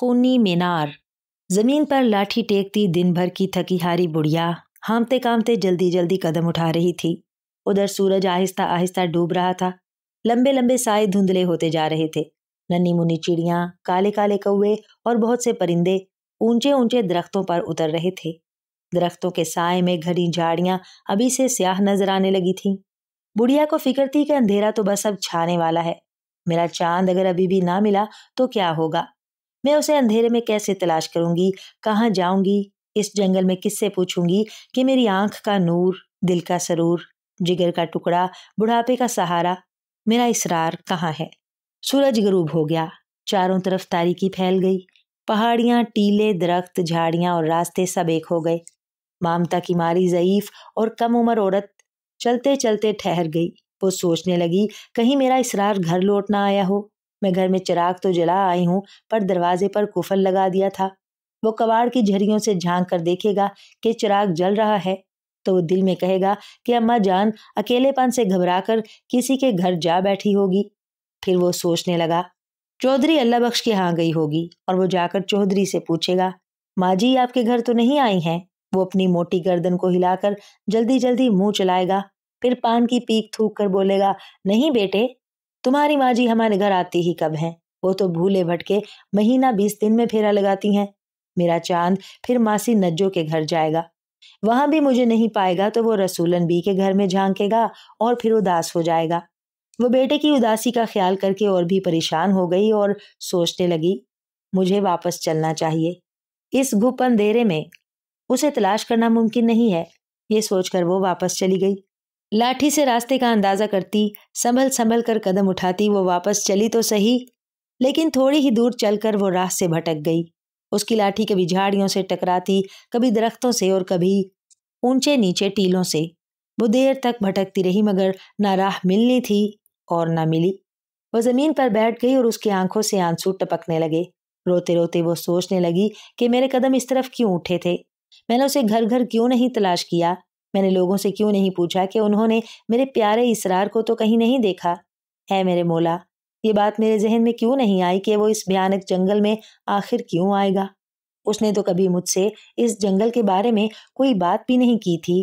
खूनी मीनार ज़मीन पर लाठी टेकती दिन भर की थकी हारी बुढ़िया हामते कामते जल्दी जल्दी कदम उठा रही थी उधर सूरज आहिस्ता आहिस्ता डूब रहा था लंबे लंबे साए धुंधले होते जा रहे थे नन्ही मुन्नी चिड़िया काले काले कौए और बहुत से परिंदे ऊंचे ऊंचे दरख्तों पर उतर रहे थे दरख्तों के साय में घनी झाड़ियां अभी से स्याह नजर आने लगी थीं बुढ़िया को फिक्र थी कि अंधेरा तो बस अब छाने वाला है मेरा चांद अगर अभी भी ना मिला तो क्या होगा मैं उसे अंधेरे में कैसे तलाश करूंगी कहाँ जाऊंगी इस जंगल में किससे पूछूंगी कि मेरी आंख का नूर दिल का सरूर जिगर का टुकड़ा बुढ़ापे का सहारा मेरा इसरार कहाँ है सूरज गरूब हो गया चारों तरफ तारीकी फैल गई पहाड़ियां टीले दरख्त झाड़ियां और रास्ते सब एक हो गए मामता की मारी ज़यीफ और कम उम्र औरत चलते चलते ठहर गई वो सोचने लगी कहीं मेरा इसरार घर लौट ना आया हो मैं घर में चिराग तो जला आई हूँ पर दरवाजे पर कुफल लगा दिया था वो कबाड़ की झरियों से झांक कर देखेगा कि चिराग जल रहा है तो वो दिल में कहेगा कि अम्मा जान अकेलेपन से घबराकर किसी के घर जा बैठी होगी फिर वो सोचने लगा चौधरी अल्लाह बख्श के यहाँ गई होगी और वो जाकर चौधरी से पूछेगा माँ जी आपके घर तो नहीं आई हैं वो अपनी मोटी गर्दन को हिलाकर जल्दी जल्दी मुंह चलाएगा फिर पान की पीक थूक कर बोलेगा नहीं बेटे तुम्हारी माँ जी हमारे घर आती ही कब हैं वो तो भूले भटके महीना बीस दिन में फेरा लगाती हैं मेरा चांद फिर मासी नज्जो के घर जाएगा वहां भी मुझे नहीं पाएगा तो वो रसूलन बी के घर में झांकेगा और फिर उदास हो जाएगा वो बेटे की उदासी का ख्याल करके और भी परेशान हो गई और सोचने लगी मुझे वापस चलना चाहिए इस गुप अंधेरे में उसे तलाश करना मुमकिन नहीं है ये सोचकर वो वापस चली गई लाठी से रास्ते का अंदाज़ा करती संभल संभल कर कदम उठाती वो वापस चली तो सही लेकिन थोड़ी ही दूर चलकर वो राह से भटक गई उसकी लाठी कभी झाड़ियों से टकराती कभी दरख्तों से और कभी ऊंचे नीचे टीलों से वो देर तक भटकती रही मगर ना राह मिलनी थी और ना मिली वह ज़मीन पर बैठ गई और उसकी आंखों से आंसू टपकने लगे रोते रोते वो सोचने लगी कि मेरे कदम इस तरफ क्यों उठे थे मैंने उसे घर घर क्यों नहीं तलाश किया मैंने लोगों से क्यों नहीं पूछा कि उन्होंने मेरे प्यारे इसरार को तो कहीं नहीं देखा है मेरे मोला ये बात मेरे जहन में क्यों नहीं आई कि वो इस भयानक जंगल में आखिर क्यों आएगा उसने तो कभी मुझसे इस जंगल के बारे में कोई बात भी नहीं की थी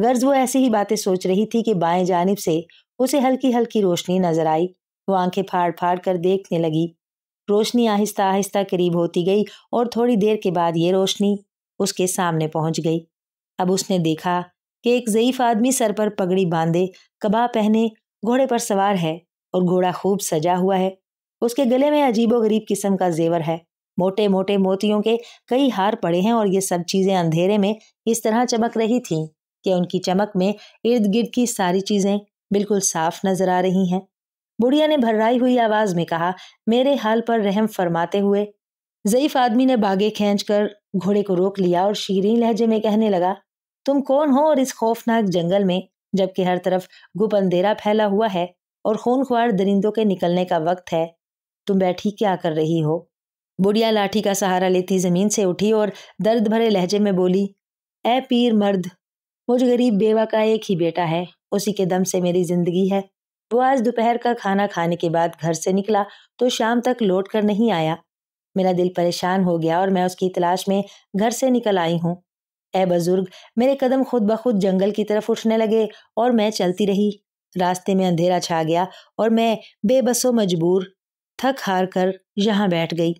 गर्ज वो ऐसी ही बातें सोच रही थी कि बाएं जानब से उसे हल्की हल्की रोशनी नजर आई वो आंखें फाड़ फाड़ कर देखने लगी रोशनी आहिस्ता आहिस्ता करीब होती गई और थोड़ी देर के बाद ये रोशनी उसके सामने पहुंच गई अब उसने देखा कि एक ज़यीफ आदमी सर पर पगड़ी बांधे कबा पहने घोड़े पर सवार है और घोड़ा खूब सजा हुआ है उसके गले में अजीबो गरीब किस्म का जेवर है मोटे मोटे मोतियों के कई हार पड़े हैं और ये सब चीज़ें अंधेरे में इस तरह चमक रही थीं कि उनकी चमक में इर्द गिर्द की सारी चीज़ें बिल्कुल साफ नजर आ रही हैं बुढ़िया ने भर्राई हुई आवाज़ में कहा मेरे हाल पर रहम फरमाते हुए जयीफ आदमी ने बागे खींच कर घोड़े को रोक लिया और शीरी लहजे में कहने लगा तुम कौन हो और इस खौफनाक जंगल में जबकि हर तरफ गुप अंधेरा फैला हुआ है और खूनख्वार दरिंदों के निकलने का वक्त है तुम बैठी क्या कर रही हो बुढ़िया लाठी का सहारा लेती जमीन से उठी और दर्द भरे लहजे में बोली ए पीर मर्द मुझ गरीब बेवा का एक ही बेटा है उसी के दम से मेरी जिंदगी है वो आज दोपहर का खाना खाने के बाद घर से निकला तो शाम तक लौट कर नहीं आया मेरा दिल परेशान हो गया और मैं उसकी तलाश में घर से निकल आई हूँ ए बुजुर्ग मेरे कदम खुद ब खुद जंगल की तरफ उठने लगे और मैं चलती रही रास्ते में अंधेरा छा गया और मैं बेबसो मजबूर थक हार कर यहाँ बैठ गई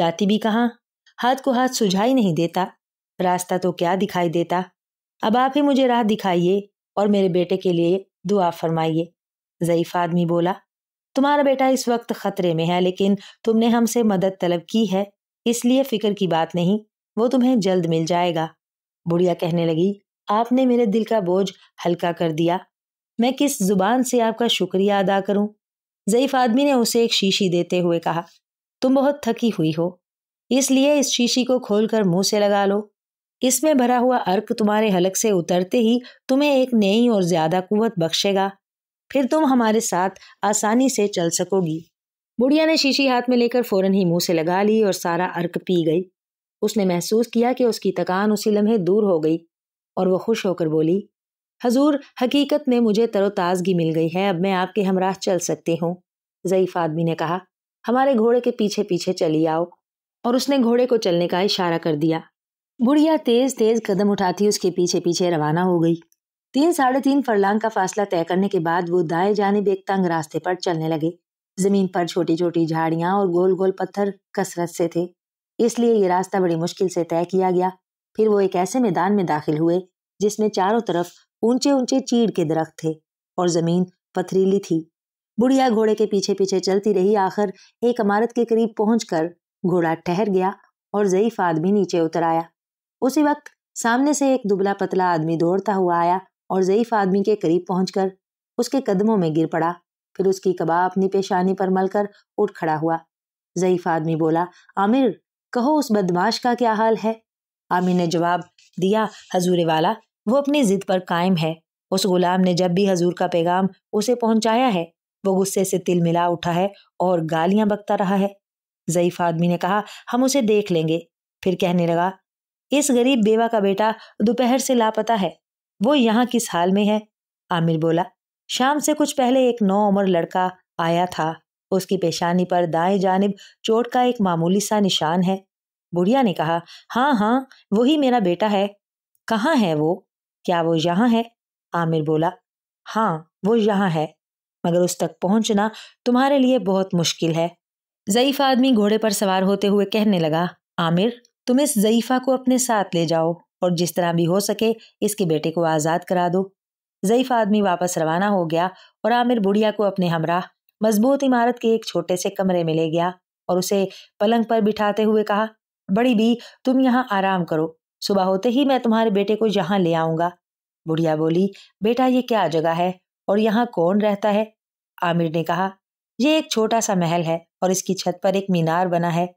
जाती भी कहाँ हाथ को हाथ सुझाई नहीं देता रास्ता तो क्या दिखाई देता अब आप ही मुझे राह दिखाइए और मेरे बेटे के लिए दुआ फरमाइए ज़यीफ आदमी बोला तुम्हारा बेटा इस वक्त खतरे में है लेकिन तुमने हमसे मदद तलब की है इसलिए फिक्र की बात नहीं वो तुम्हें जल्द मिल जाएगा बुढ़िया कहने लगी आपने मेरे दिल का बोझ हल्का कर दिया मैं किस जुबान से आपका शुक्रिया अदा करूं जयीफ आदमी ने उसे एक शीशी देते हुए कहा तुम बहुत थकी हुई हो इसलिए इस शीशी को खोलकर मुंह से लगा लो इसमें भरा हुआ अर्क तुम्हारे हलक से उतरते ही तुम्हें एक नई और ज्यादा कुवत बख्शेगा फिर तुम हमारे साथ आसानी से चल सकोगी बुढ़िया ने शीशी हाथ में लेकर फौरन ही मुंह से लगा ली और सारा अर्क पी गई उसने महसूस किया कि उसकी थकान उसी लम्हे दूर हो गई और वह खुश होकर बोली हजूर हकीकत में मुझे तरोताजगी मिल गई है अब मैं आपके हमराह चल सकती हूँ ज़यीफ़ आदमी ने कहा हमारे घोड़े के पीछे पीछे चली आओ और उसने घोड़े को चलने का इशारा कर दिया बुढ़िया तेज तेज कदम उठाती उसके पीछे पीछे रवाना हो गई तीन साढ़े तीन फरलांग का फासला तय करने के बाद वो दाएं जाने एक तंग रास्ते पर चलने लगे जमीन पर छोटी छोटी झाड़ियां और गोल गोल पत्थर कसरत से थे इसलिए ये रास्ता बड़ी मुश्किल से तय किया गया फिर वो एक ऐसे मैदान में दाखिल हुए जिसमें चारों तरफ ऊंचे ऊंचे चीड़ के दरख्त थे और जमीन पथरीली थी बुढ़िया घोड़े के पीछे पीछे चलती रही आखिर एक इमारत के करीब पहुंचकर घोड़ा ठहर गया और जयीफ आदमी नीचे उतर आया उसी वक्त सामने से एक दुबला पतला आदमी दौड़ता हुआ आया और जयीफ आदमी के करीब पहुंचकर उसके कदमों में गिर पड़ा फिर उसकी कबाब अपनी पेशानी पर मलकर उठ खड़ा हुआ जयीफ आदमी बोला आमिर कहो उस बदमाश का क्या हाल है आमिर ने जवाब दिया हजूर वाला वो अपनी जिद पर कायम है उस गुलाम ने जब भी हजूर का पैगाम उसे पहुंचाया है वो गुस्से से तिल मिला उठा है और गालियां बकता रहा है जयीफ आदमी ने कहा हम उसे देख लेंगे फिर कहने लगा इस गरीब बेवा का बेटा दोपहर से लापता है वो यहाँ किस हाल में है आमिर बोला शाम से कुछ पहले एक नौ उम्र लड़का आया था उसकी पेशानी पर दाएं जानब चोट का एक मामूली सा निशान है बुढ़िया ने कहा हाँ हाँ वही मेरा बेटा है कहाँ है वो क्या वो यहाँ है आमिर बोला हाँ वो यहाँ है मगर उस तक पहुंचना तुम्हारे लिए बहुत मुश्किल है ज़यीफ़ आदमी घोड़े पर सवार होते हुए कहने लगा आमिर तुम इस ज़यीफ़ा को अपने साथ ले जाओ और जिस तरह भी हो सके इसके बेटे को आज़ाद करा दो ज़यीफ़ आदमी वापस रवाना हो गया और आमिर बुढ़िया को अपने हमराह मजबूत इमारत के एक छोटे से कमरे में ले गया और उसे पलंग पर बिठाते हुए कहा बड़ी बी तुम यहाँ आराम करो सुबह होते ही मैं तुम्हारे बेटे को यहाँ ले आऊंगा बुढ़िया बोली बेटा ये क्या जगह है और यहाँ कौन रहता है आमिर ने कहा यह एक छोटा सा महल है और इसकी छत पर एक मीनार बना है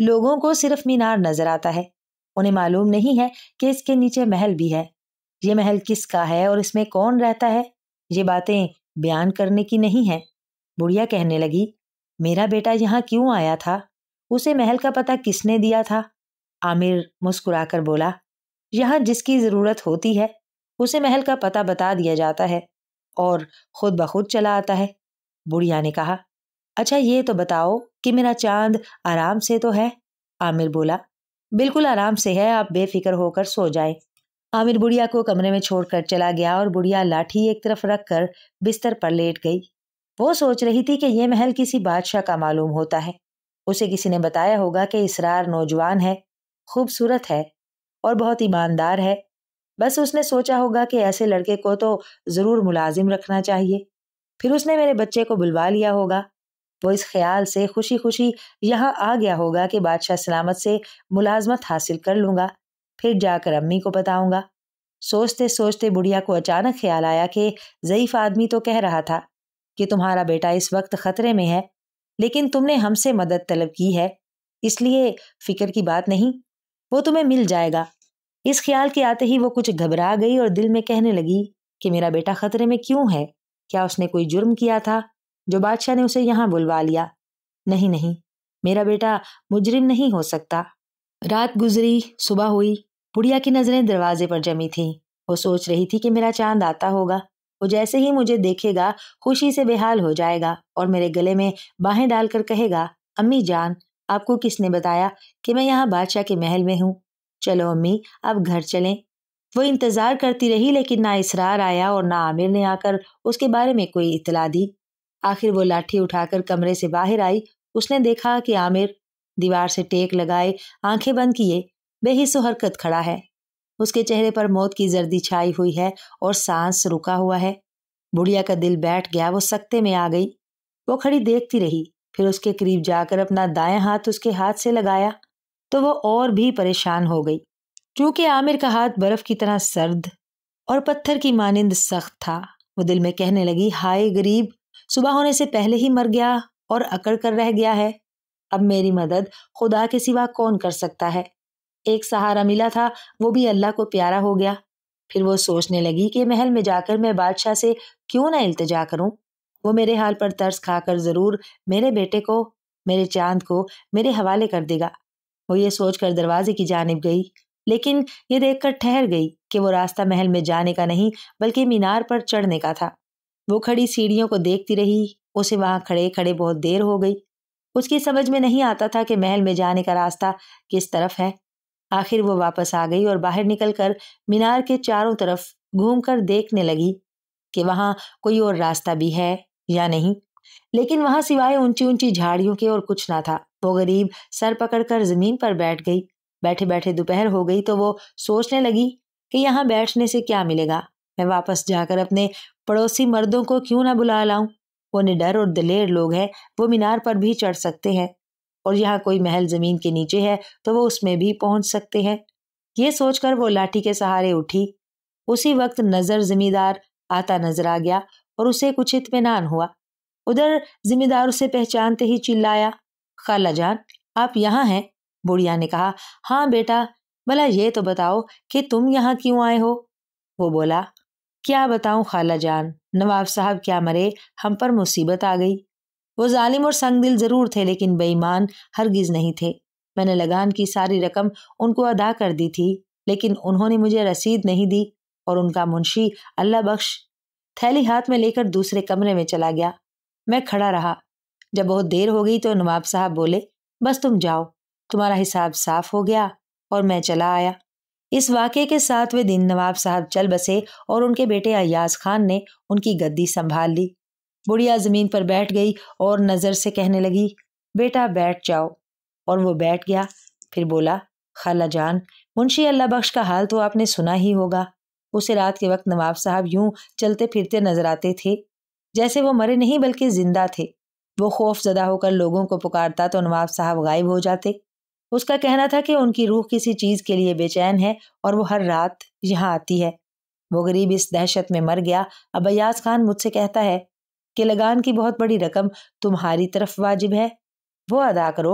लोगों को सिर्फ मीनार नजर आता है उन्हें मालूम नहीं है कि इसके नीचे महल भी है ये महल किसका है और इसमें कौन रहता है ये बातें बयान करने की नहीं है बुढ़िया कहने लगी मेरा बेटा यहाँ क्यों आया था उसे महल का पता किसने दिया था आमिर मुस्कुराकर बोला यहाँ जिसकी ज़रूरत होती है उसे महल का पता बता दिया जाता है और खुद ब खुद चला आता है बुढ़िया ने कहा अच्छा ये तो बताओ कि मेरा चांद आराम से तो है आमिर बोला बिल्कुल आराम से है आप बेफिक्र होकर सो जाए आमिर बुढ़िया को कमरे में छोड़कर चला गया और बुढ़िया लाठी एक तरफ रख कर बिस्तर पर लेट गई वो सोच रही थी कि ये महल किसी बादशाह का मालूम होता है उसे किसी ने बताया होगा कि इसरार नौजवान है खूबसूरत है और बहुत ईमानदार है बस उसने सोचा होगा कि ऐसे लड़के को तो ज़रूर मुलाजिम रखना चाहिए फिर उसने मेरे बच्चे को बुलवा लिया होगा वो इस ख्याल से खुशी खुशी यहाँ आ गया होगा कि बादशाह सलामत से मुलाजमत हासिल कर लूँगा फिर जाकर अम्मी को बताऊँगा सोचते सोचते बुढ़िया को अचानक ख्याल आया कि ज़यीफ़ आदमी तो कह रहा था कि तुम्हारा बेटा इस वक्त खतरे में है लेकिन तुमने हमसे मदद तलब की है इसलिए फिक्र की बात नहीं वो तुम्हें मिल जाएगा इस ख्याल के आते ही वो कुछ घबरा गई और दिल में कहने लगी कि मेरा बेटा खतरे में क्यों है क्या उसने कोई जुर्म किया था जो बादशाह ने उसे यहाँ बुलवा लिया नहीं नहीं मेरा बेटा मुजरिम नहीं हो सकता रात गुजरी सुबह हुई बुढ़िया की नज़रें दरवाजे पर जमी थीं वो सोच रही थी कि मेरा चांद आता होगा वो जैसे ही मुझे देखेगा खुशी से बेहाल हो जाएगा और मेरे गले में बाहें डालकर कहेगा अम्मी जान आपको किसने बताया कि मैं यहाँ बादशाह के महल में हूँ चलो अम्मी अब घर चलें वो इंतज़ार करती रही लेकिन ना इसरार आया और ना आमिर ने आकर उसके बारे में कोई इतला दी आखिर वो लाठी उठाकर कमरे से बाहर आई उसने देखा कि आमिर दीवार से टेक लगाए आंखें बंद किए बेहिस हरकत खड़ा है उसके चेहरे पर मौत की जर्दी छाई हुई है और सांस रुका हुआ है बुढ़िया का दिल बैठ गया वो सख्ते में आ गई वो खड़ी देखती रही फिर उसके करीब जाकर अपना दाया हाथ उसके हाथ से लगाया तो वो और भी परेशान हो गई चूंकि आमिर का हाथ बर्फ की तरह सर्द और पत्थर की मानिंद सख्त था वो दिल में कहने लगी हाय गरीब सुबह होने से पहले ही मर गया और अकड़ कर रह गया है अब मेरी मदद खुदा के सिवा कौन कर सकता है एक सहारा मिला था वो भी अल्लाह को प्यारा हो गया फिर वो सोचने लगी कि महल में जाकर मैं बादशाह से क्यों ना इल्तजा करूं वो मेरे हाल पर तर्स खाकर ज़रूर मेरे बेटे को मेरे चांद को मेरे हवाले कर देगा वो ये सोचकर दरवाजे की जानब गई लेकिन ये देखकर ठहर गई कि वो रास्ता महल में जाने का नहीं बल्कि मीनार पर चढ़ने का था वो खड़ी सीढ़ियों को देखती रही उसे वहां खड़े खड़े बहुत देर हो गई उसकी समझ में नहीं आता था कि महल में जाने का रास्ता किस तरफ है आखिर वो वापस आ गई और बाहर निकलकर मीनार के चारों तरफ घूमकर देखने लगी कि वहां कोई और रास्ता भी है या नहीं लेकिन वहां सिवाय ऊंची ऊंची झाड़ियों के और कुछ ना था वो गरीब सर पकड़कर जमीन पर बैठ गई बैठे बैठे दोपहर हो गई तो वो सोचने लगी कि यहाँ बैठने से क्या मिलेगा मैं वापस जाकर अपने पड़ोसी मर्दों को क्यों ना बुला लाऊं वो निडर और दलेर लोग हैं वो मीनार पर भी चढ़ सकते हैं और यहाँ कोई महल ज़मीन के नीचे है तो वो उसमें भी पहुंच सकते हैं ये सोचकर वो लाठी के सहारे उठी उसी वक्त नज़र ज़मींदार आता नजर आ गया और उसे कुछ इतमान हुआ उधर जिम्मेदार उसे पहचानते ही चिल्लाया खाला जान आप यहाँ हैं बुढ़िया ने कहा हाँ बेटा भला ये तो बताओ कि तुम यहाँ क्यों आए हो वो बोला क्या बताऊं खाला जान नवाब साहब क्या मरे हम पर मुसीबत आ गई वो जालिम और संगदिल ज़रूर थे लेकिन बेईमान हरगिज़ नहीं थे मैंने लगान की सारी रकम उनको अदा कर दी थी लेकिन उन्होंने मुझे रसीद नहीं दी और उनका मुंशी अल्लाह बख्श थैली हाथ में लेकर दूसरे कमरे में चला गया मैं खड़ा रहा जब बहुत देर हो गई तो नवाब साहब बोले बस तुम जाओ तुम्हारा हिसाब साफ हो गया और मैं चला आया इस वाक्य के सातवें दिन नवाब साहब चल बसे और उनके बेटे अयाज खान ने उनकी गद्दी संभाल ली बुढ़िया ज़मीन पर बैठ गई और नज़र से कहने लगी बेटा बैठ जाओ और वो बैठ गया फिर बोला खाला जान मुंशी अल्लाह बख्श का हाल तो आपने सुना ही होगा उसे रात के वक्त नवाब साहब यूं चलते फिरते नजर आते थे जैसे वो मरे नहीं बल्कि जिंदा थे वो खौफ ज़दा होकर लोगों को पुकारता तो नवाब साहब गायब हो जाते उसका कहना था कि उनकी रूह किसी चीज़ के लिए बेचैन है और वो हर रात यहाँ आती है वो गरीब इस दहशत में मर गया अब अयाज खान मुझसे कहता है कि लगान की बहुत बड़ी रकम तुम्हारी तरफ वाजिब है वो अदा करो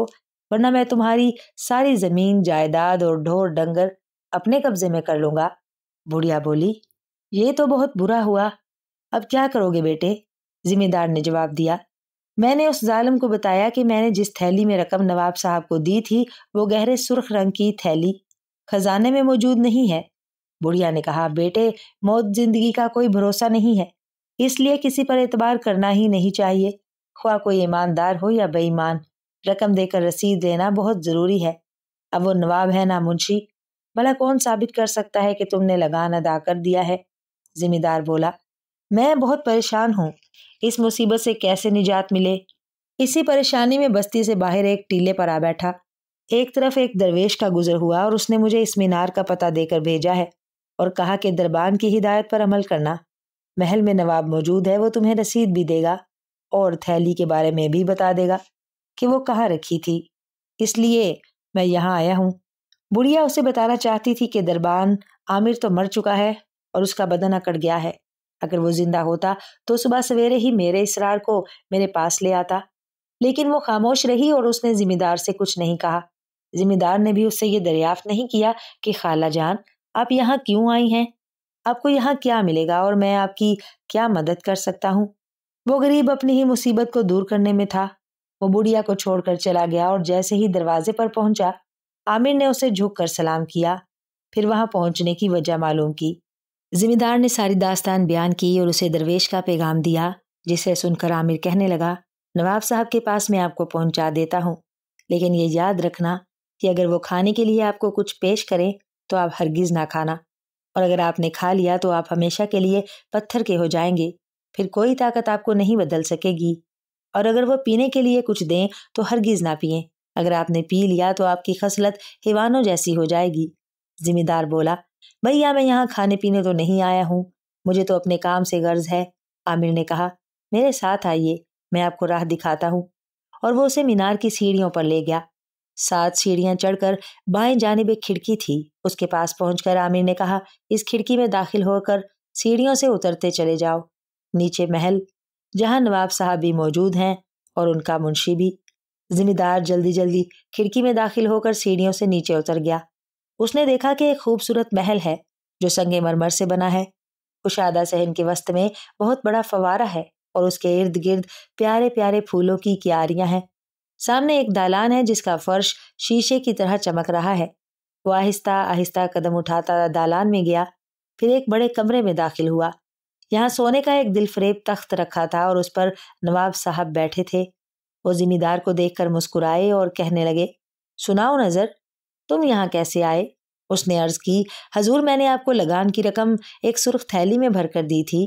वरना मैं तुम्हारी सारी ज़मीन जायदाद और ढोर डंगर अपने कब्जे में कर लूंगा बुढ़िया बोली ये तो बहुत बुरा हुआ अब क्या करोगे बेटे जिम्मेदार ने जवाब दिया मैंने उस जालम को बताया कि मैंने जिस थैली में रकम नवाब साहब को दी थी वो गहरे सुर्ख रंग की थैली खजाने में मौजूद नहीं है बुढ़िया ने कहा बेटे मौत जिंदगी का कोई भरोसा नहीं है इसलिए किसी पर एतबार करना ही नहीं चाहिए ख्वा कोई ईमानदार हो या बेईमान रकम देकर रसीद देना बहुत ज़रूरी है अब वो नवाब है ना मुंशी भला कौन साबित कर सकता है कि तुमने लगान अदा कर दिया है जिम्मेदार बोला मैं बहुत परेशान हूँ इस मुसीबत से कैसे निजात मिले इसी परेशानी में बस्ती से बाहर एक टीले पर आ बैठा एक तरफ एक दरवेश का गुजर हुआ और उसने मुझे इस मीनार का पता देकर भेजा है और कहा कि दरबान की हिदायत पर अमल करना महल में नवाब मौजूद है वो तुम्हें रसीद भी देगा और थैली के बारे में भी बता देगा कि वो कहाँ रखी थी इसलिए मैं यहाँ आया हूँ बुढ़िया उसे बताना चाहती थी कि दरबान आमिर तो मर चुका है और उसका बदन अकड़ गया है अगर वो जिंदा होता तो सुबह सवेरे ही मेरे इसरार को मेरे पास ले आता लेकिन वो खामोश रही और उसने जिम्मेदार से कुछ नहीं कहा जिम्मेदार ने भी उससे ये दरियाफ्त नहीं किया कि खाला जान आप यहाँ क्यों आई हैं आपको यहाँ क्या मिलेगा और मैं आपकी क्या मदद कर सकता हूँ वो गरीब अपनी ही मुसीबत को दूर करने में था वो बुढ़िया को छोड़कर चला गया और जैसे ही दरवाजे पर पहुंचा आमिर ने उसे झुक कर सलाम किया फिर वहां पहुंचने की वजह मालूम की जिमीदार ने सारी दास्तान बयान की और उसे दरवेश का पैगाम दिया जिसे सुनकर आमिर कहने लगा नवाब साहब के पास मैं आपको पहुंचा देता हूं लेकिन ये याद रखना कि अगर वो खाने के लिए आपको कुछ पेश करें तो आप हरगिज ना खाना और अगर आपने खा लिया तो आप हमेशा के लिए पत्थर के हो जाएंगे फिर कोई ताकत आपको नहीं बदल सकेगी और अगर वह पीने के लिए कुछ दें तो हरगिज ना पिए अगर आपने पी लिया तो आपकी खसलत हिवानों जैसी हो जाएगी जिम्मेदार बोला भैया मैं यहाँ खाने पीने तो नहीं आया हूँ मुझे तो अपने काम से गर्ज है आमिर ने कहा मेरे साथ आइए मैं आपको राह दिखाता हूँ और वो उसे मीनार की सीढ़ियों पर ले गया सात सीढ़ियां चढ़कर बाएं जानब एक खिड़की थी उसके पास पहुंचकर आमिर ने कहा इस खिड़की में दाखिल होकर सीढ़ियों से उतरते चले जाओ नीचे महल जहां नवाब साहब भी मौजूद हैं और उनका मुंशी भी जिम्मेदार जल्दी जल्दी खिड़की में दाखिल होकर सीढ़ियों से नीचे उतर गया उसने देखा कि एक खूबसूरत महल है जो संगे मरमर से बना है कुशादा सहन के वस्त में बहुत बड़ा फवारा है और उसके इर्द गिर्द प्यारे प्यारे फूलों की क्यारियां हैं सामने एक दालान है जिसका फर्श शीशे की तरह चमक रहा है वो आहिस्ता आहिस्ता कदम उठाता दालान में गया फिर एक बड़े कमरे में दाखिल हुआ यहाँ सोने का एक दिलफरेब तख्त रखा था और उस पर नवाब साहब बैठे थे वो जिमीदार को देखकर मुस्कुराए और कहने लगे सुनाओ नज़र तुम यहाँ कैसे आए उसने अर्ज की हजूर मैंने आपको लगान की रकम एक सुर्ख थैली में भर कर दी थी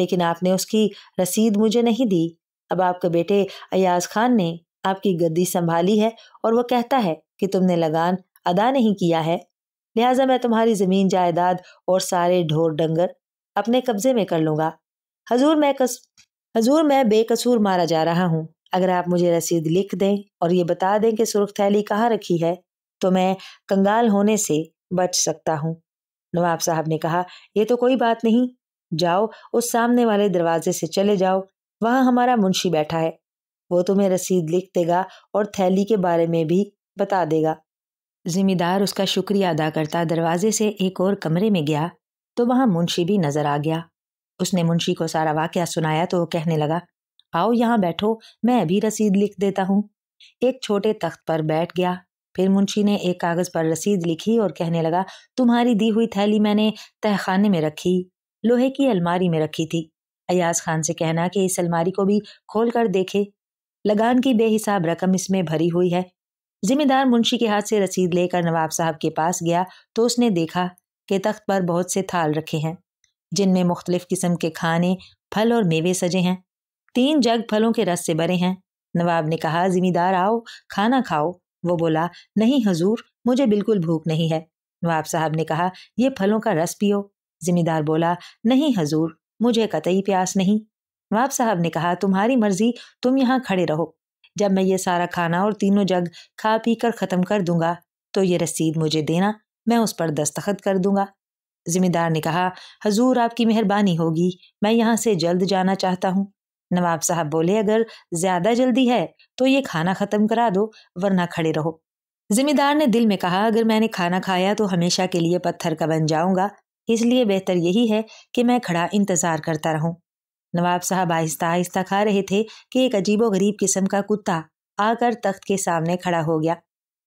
लेकिन आपने उसकी रसीद मुझे नहीं दी अब आपके बेटे अयाज खान ने आपकी गद्दी संभाली है और वो कहता है कि तुमने लगान अदा नहीं किया है लिहाजा मैं तुम्हारी ज़मीन जायदाद और सारे ढोर डंगर अपने कब्ज़े में कर लूंगा हजूर मैं कस हजूर मैं बेकसूर मारा जा रहा हूँ अगर आप मुझे रसीद लिख दें और ये बता दें कि सुरख थैली कहाँ रखी है तो मैं कंगाल होने से बच सकता हूँ नवाब साहब ने कहा यह तो कोई बात नहीं जाओ उस सामने वाले दरवाजे से चले जाओ वहां हमारा मुंशी बैठा है वो तुम्हें रसीद लिख देगा और थैली के बारे में भी बता देगा जिम्मेदार उसका शुक्रिया अदा करता दरवाजे से एक और कमरे में गया तो वहाँ मुंशी भी नज़र आ गया उसने मुंशी को सारा वाक्य सुनाया तो वो कहने लगा आओ यहाँ बैठो मैं अभी रसीद लिख देता हूँ एक छोटे तख्त पर बैठ गया फिर मुंशी ने एक कागज़ पर रसीद लिखी और कहने लगा तुम्हारी दी हुई थैली मैंने तहखाने में रखी लोहे की अलमारी में रखी थी अयाज खान से कहना कि इस अलमारी को भी खोल कर देखे लगान की बेहिसाब रकम इसमें भरी हुई है जिम्मेदार मुंशी के हाथ से रसीद लेकर नवाब साहब के पास गया तो उसने देखा कि तख्त पर बहुत से थाल रखे हैं जिनमें मुख्तलिफ़ किस्म के खाने फल और मेवे सजे हैं तीन जग फलों के रस से भरे हैं नवाब ने कहा जिम्मेदार आओ खाना खाओ वो बोला नहीं हजूर मुझे बिल्कुल भूख नहीं है नवाब साहब ने कहा यह फलों का रस पियो जिम्मेदार बोला नहीं हजूर मुझे कतई प्यास नहीं नवाब साहब ने कहा तुम्हारी मर्जी तुम यहाँ खड़े रहो जब मैं ये सारा खाना और तीनों जग खा पी कर ख़त्म कर दूंगा तो ये रसीद मुझे देना मैं उस पर दस्तखत कर दूंगा जिम्मेदार ने कहा हजूर आपकी मेहरबानी होगी मैं यहाँ से जल्द जाना चाहता हूँ नवाब साहब बोले अगर ज़्यादा जल्दी है तो ये खाना ख़त्म करा दो वरना खड़े रहो जिम्मेदार ने दिल में कहा अगर मैंने खाना खाया तो हमेशा के लिए पत्थर का बन जाऊंगा इसलिए बेहतर यही है कि मैं खड़ा इंतज़ार करता रहूं नवाब साहब आहिस्ता आहिस्ता खा रहे थे कि एक अजीबो गरीब किस्म का कुत्ता आकर तख्त के सामने खड़ा हो गया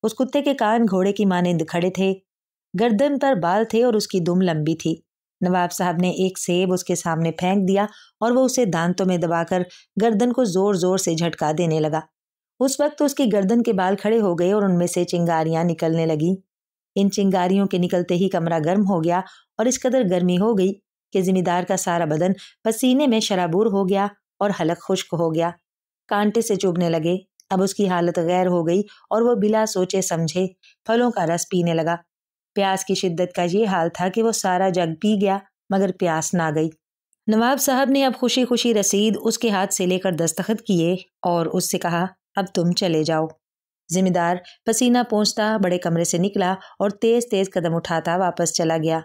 उस कुत्ते के कान घोड़े की मानंद खड़े थे गर्दन पर बाल थे और उसकी दुम लंबी थी नवाब साहब ने एक सेब उसके सामने फेंक दिया और वो उसे दांतों में दबाकर गर्दन को जोर जोर से झटका देने लगा उस वक्त उसकी गर्दन के बाल खड़े हो गए और उनमें से चिंगारियां निकलने लगी इन चिंगारियों के निकलते ही कमरा गर्म हो गया और इस कदर गर्मी हो गई कि जिमीदार का सारा बदन पसीने में शराबूर हो गया और हलक खुश्क हो गया कांटे से चुभने लगे अब उसकी हालत गैर हो गई और वो बिला सोचे समझे फलों का रस पीने लगा प्यास की शिद्दत का ये हाल था कि वो सारा जग पी गया मगर प्यास ना गई नवाब साहब ने अब खुशी खुशी रसीद उसके हाथ से लेकर दस्तखत किए और उससे कहा अब तुम चले जाओ जिम्मेदार पसीना पहुंचता बड़े कमरे से निकला और तेज तेज कदम उठाता वापस चला गया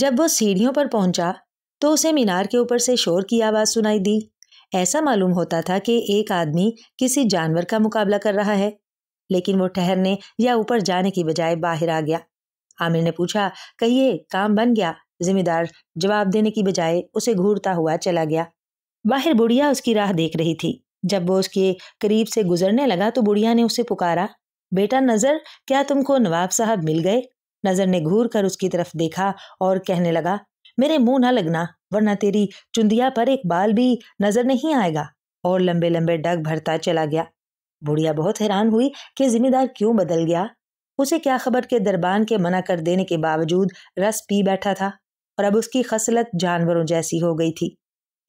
जब वो सीढ़ियों पर पहुंचा तो उसे मीनार के ऊपर से शोर की आवाज़ सुनाई दी ऐसा मालूम होता था कि एक आदमी किसी जानवर का मुकाबला कर रहा है लेकिन वो ठहरने या ऊपर जाने की बजाय बाहर आ गया आमिर ने पूछा कहिए काम बन गया जिम्मेदार जवाब देने की बजाय उसे घूरता हुआ चला गया बाहर बुढ़िया उसकी राह देख रही थी जब वो उसके करीब से गुजरने लगा तो बुढ़िया ने उसे पुकारा बेटा नज़र क्या तुमको नवाब साहब मिल गए नज़र ने घूर कर उसकी तरफ देखा और कहने लगा मेरे मुंह ना लगना वरना तेरी चुंदिया पर एक बाल भी नज़र नहीं आएगा और लंबे लंबे डग भरता चला गया बुढ़िया बहुत हैरान हुई कि जिम्मेदार क्यों बदल गया उसे क्या खबर के दरबान के मना कर देने के बावजूद रस पी बैठा था और अब उसकी खसलत जानवरों जैसी हो गई थी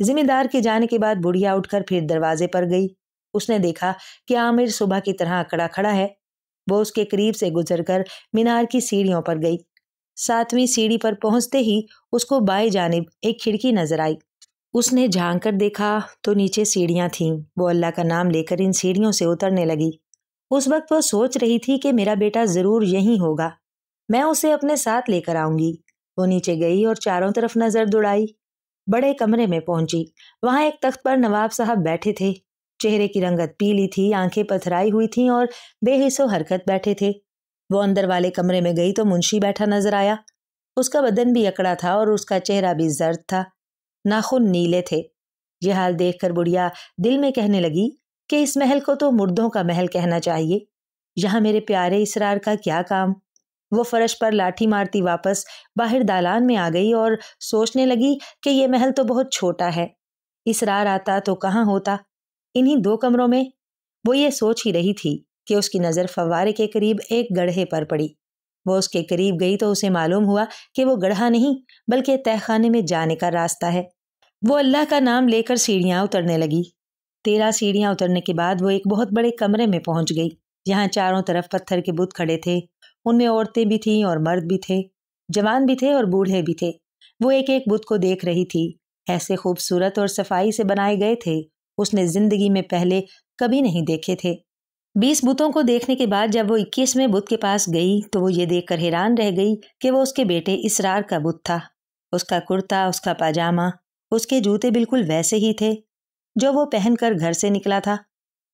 जिम्मेदार के जाने के बाद बुढ़िया उठकर फिर दरवाजे पर गई उसने देखा कि आमिर सुबह की तरह अकड़ा खड़ा है वो उसके करीब से गुजरकर मीनार की सीढ़ियों पर गई सातवीं सीढ़ी पर पहुंचते ही उसको बाएं जानब एक खिड़की नजर आई उसने झांक कर देखा तो नीचे सीढ़ियां थीं वो अल्लाह का नाम लेकर इन सीढ़ियों से उतरने लगी उस वक्त वो सोच रही थी कि मेरा बेटा ज़रूर यहीं होगा मैं उसे अपने साथ लेकर आऊंगी वो नीचे गई और चारों तरफ नज़र दौड़ाई बड़े कमरे में पहुंची वहां एक तख्त पर नवाब साहब बैठे थे चेहरे की रंगत पीली थी आंखें पथराई हुई थीं और बेहिसो हरकत बैठे थे वो अंदर वाले कमरे में गई तो मुंशी बैठा नजर आया उसका बदन भी अकड़ा था और उसका चेहरा भी जर्द था नाखून नीले थे यह हाल देखकर बुढ़िया दिल में कहने लगी कि इस महल को तो मुर्दों का महल कहना चाहिए यहाँ मेरे प्यारे इसरार का क्या काम वो फर्श पर लाठी मारती वापस बाहर दालान में आ गई और सोचने लगी कि यह महल तो बहुत छोटा है इसरार आता तो कहाँ होता इन्हीं दो कमरों में वो ये सोच ही रही थी कि उसकी नज़र फवारे के करीब एक गढ़े पर पड़ी वो उसके करीब गई तो उसे मालूम हुआ कि वो गढ़ा नहीं बल्कि तहखाने में जाने का रास्ता है वो अल्लाह का नाम लेकर सीढ़ियाँ उतरने लगी तेरह सीढ़ियाँ उतरने के बाद वो एक बहुत बड़े कमरे में पहुँच गई जहाँ चारों तरफ पत्थर के बुत खड़े थे उनमें औरतें भी थीं और मर्द भी थे जवान भी थे और बूढ़े भी थे वो एक एक बुत को देख रही थी ऐसे खूबसूरत और सफाई से बनाए गए थे उसने जिंदगी में पहले कभी नहीं देखे थे बीस बुतों को देखने के बाद जब वो इक्कीसवें बुत के पास गई तो वो ये देखकर हैरान रह गई कि वो उसके बेटे इसरार का बुत था उसका कुर्ता उसका पाजामा उसके जूते बिल्कुल वैसे ही थे जो वो पहनकर घर से निकला था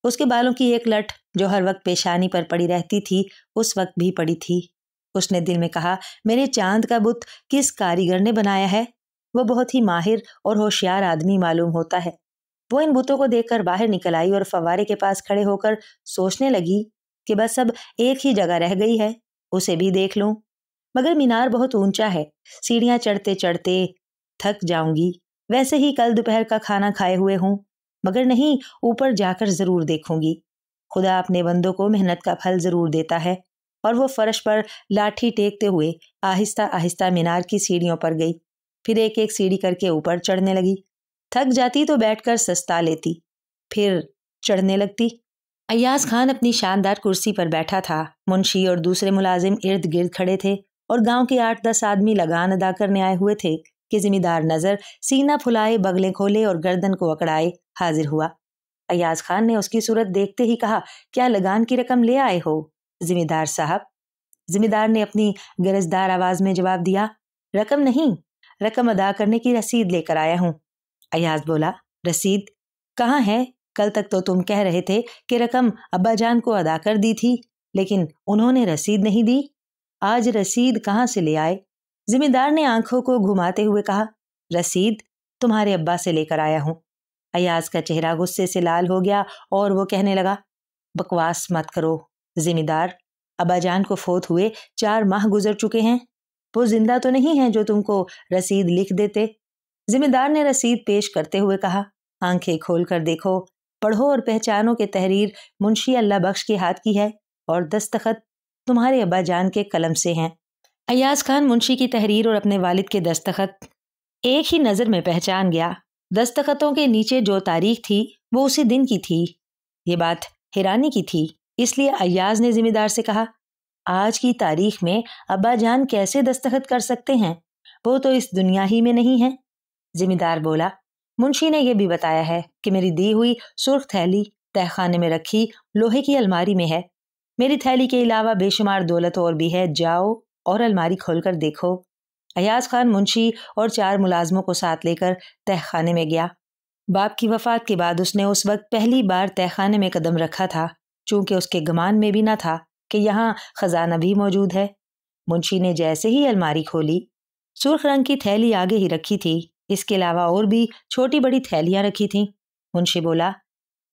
उसके बालों की एक लट जो हर वक्त पेशानी पर पड़ी रहती थी उस वक्त भी पड़ी थी उसने दिल में कहा मेरे चांद का बुत किस कारीगर ने बनाया है वो बहुत ही माहिर और होशियार आदमी मालूम होता है वो इन बुतों को देखकर बाहर निकल आई और फवारे के पास खड़े होकर सोचने लगी कि बस अब एक ही जगह रह गई है उसे भी देख लूं मगर मीनार बहुत ऊंचा है सीढ़ियां चढ़ते चढ़ते थक जाऊंगी वैसे ही कल दोपहर का खाना खाए हुए हूं मगर नहीं ऊपर जाकर जरूर देखूंगी खुदा अपने बंदों को मेहनत का फल जरूर देता है और वो फर्श पर लाठी टेकते हुए आहिस्ता आहिस्ता मीनार की सीढ़ियों पर गई फिर एक एक सीढ़ी करके ऊपर चढ़ने लगी थक जाती तो बैठकर सस्ता लेती फिर चढ़ने लगती अयाज खान अपनी शानदार कुर्सी पर बैठा था मुंशी और दूसरे मुलाजिम इर्द गिर्द खड़े थे और गांव के आठ दस आदमी लगान अदा करने आए हुए थे कि जिम्मेदार नज़र सीना फुलाए बगले खोले और गर्दन को अकड़ाए हाजिर हुआ अयाज खान ने उसकी सूरत देखते ही कहा क्या लगान की रकम ले आए हो जिम्मेदार साहब जिम्मेदार ने अपनी गरजदार आवाज में जवाब दिया रकम नहीं रकम अदा करने की रसीद लेकर आया हूँ अयाज बोला रसीद कहाँ है कल तक तो तुम कह रहे थे कि रकम अब्बाजान को अदा कर दी थी लेकिन उन्होंने रसीद नहीं दी आज रसीद कहाँ से ले आए जिम्मेदार ने आंखों को घुमाते हुए कहा रसीद तुम्हारे अब्बा से लेकर आया हूँ अयाज का चेहरा गुस्से से लाल हो गया और वो कहने लगा बकवास मत करो जिम्मेदार अब्बाजान को फोत हुए चार माह गुजर चुके हैं वो जिंदा तो नहीं है जो तुमको रसीद लिख देते जिम्मेदार ने रसीद पेश करते हुए कहा आंखें खोल कर देखो पढ़ो और पहचानो के तहरीर मुंशी अल्लाह बख्श के हाथ की है और दस्तखत तुम्हारे अब्बा जान के कलम से हैं अयाज खान मुंशी की तहरीर और अपने वालिद के दस्तखत एक ही नज़र में पहचान गया दस्तखतों के नीचे जो तारीख थी वो उसी दिन की थी ये बात हैरानी की थी इसलिए अयाज ने जिम्मेदार से कहा आज की तारीख में जान कैसे दस्तखत कर सकते हैं वो तो इस दुनिया ही में नहीं है जिमीदार बोला मुंशी ने यह भी बताया है कि मेरी दी हुई सुर्ख थैली तहखाने में रखी लोहे की अलमारी में है मेरी थैली के अलावा बेशुमार दौलत और भी है जाओ और अलमारी खोलकर देखो अयाज खान मुंशी और चार मुलाजमों को साथ लेकर तहखाने में गया बाप की वफात के बाद उसने उस वक्त पहली बार तहखाने में कदम रखा था चूंकि उसके गमान में भी ना था कि यहाँ खजाना भी मौजूद है मुंशी ने जैसे ही अलमारी खोली सुर्ख रंग की थैली आगे ही रखी थी इसके अलावा और भी छोटी बड़ी थैलियां रखी थीं मुंशी बोला